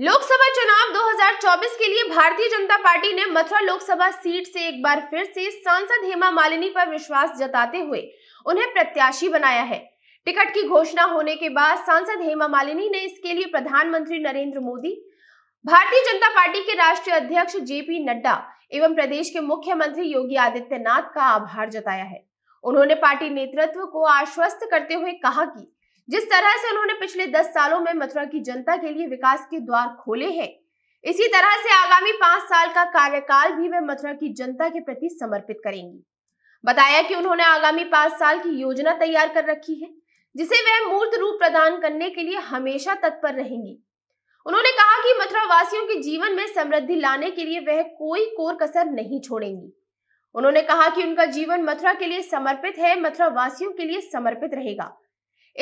लोकसभा चुनाव 2024 के लिए भारतीय जनता पार्टी ने मथुरा लोकसभा सीट से एक बार फिर से सांसद हेमा मालिनी पर विश्वास जताते हुए उन्हें प्रत्याशी बनाया है टिकट की घोषणा होने के बाद सांसद हेमा मालिनी ने इसके लिए प्रधानमंत्री नरेंद्र मोदी भारतीय जनता पार्टी के राष्ट्रीय अध्यक्ष जेपी नड्डा एवं प्रदेश के मुख्यमंत्री योगी आदित्यनाथ का आभार जताया है उन्होंने पार्टी नेतृत्व को आश्वस्त करते हुए कहा कि जिस तरह से उन्होंने पिछले दस सालों में मथुरा की जनता के लिए विकास के द्वार खोले हैं इसी तरह से आगामी पांच साल का कार्यकाल भी वे मथुरा की जनता के प्रति समर्पित करेंगी बताया कि उन्होंने आगामी पांच साल की योजना तैयार कर रखी है जिसे वह मूर्त रूप प्रदान करने के लिए हमेशा तत्पर रहेंगी उन्होंने कहा कि मथुरा वासियों के जीवन में समृद्धि लाने के लिए वह कोई कोर कसर नहीं छोड़ेंगी उन्होंने कहा कि उनका जीवन मथुरा के लिए समर्पित है मथुरा वासियों के लिए समर्पित रहेगा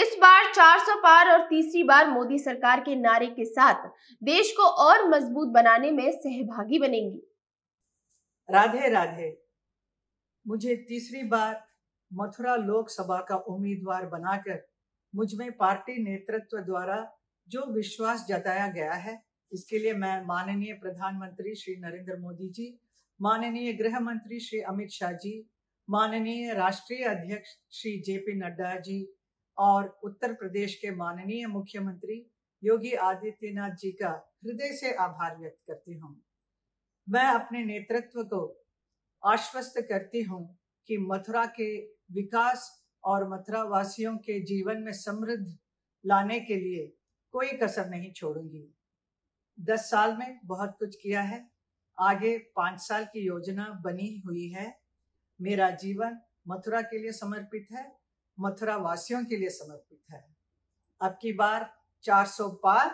इस बार 400 पार और तीसरी बार मोदी सरकार के नारे के साथ देश को और मजबूत बनाने में सहभागी बनेंगी राधे राधे मुझे तीसरी बार मथुरा लोकसभा का उम्मीदवार बनाकर मुझमें पार्टी नेतृत्व द्वारा जो विश्वास जताया गया है इसके लिए मैं माननीय प्रधानमंत्री श्री नरेंद्र मोदी जी माननीय गृह मंत्री श्री अमित शाह जी माननीय राष्ट्रीय अध्यक्ष श्री जे पी नड्डा जी और उत्तर प्रदेश के माननीय मुख्यमंत्री योगी आदित्यनाथ जी का हृदय से आभार व्यक्त करती हूँ मैं अपने नेतृत्व को आश्वस्त करती हूँ कि मथुरा के विकास और मथुरा वासियों के जीवन में समृद्ध लाने के लिए कोई कसर नहीं छोड़ूंगी दस साल में बहुत कुछ किया है आगे पांच साल की योजना बनी हुई है मेरा जीवन मथुरा के लिए समर्पित है मथुरा वासियों के लिए समर्पित है अब की बार सौ पार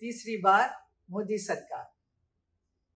तीसरी बार मोदी सरकार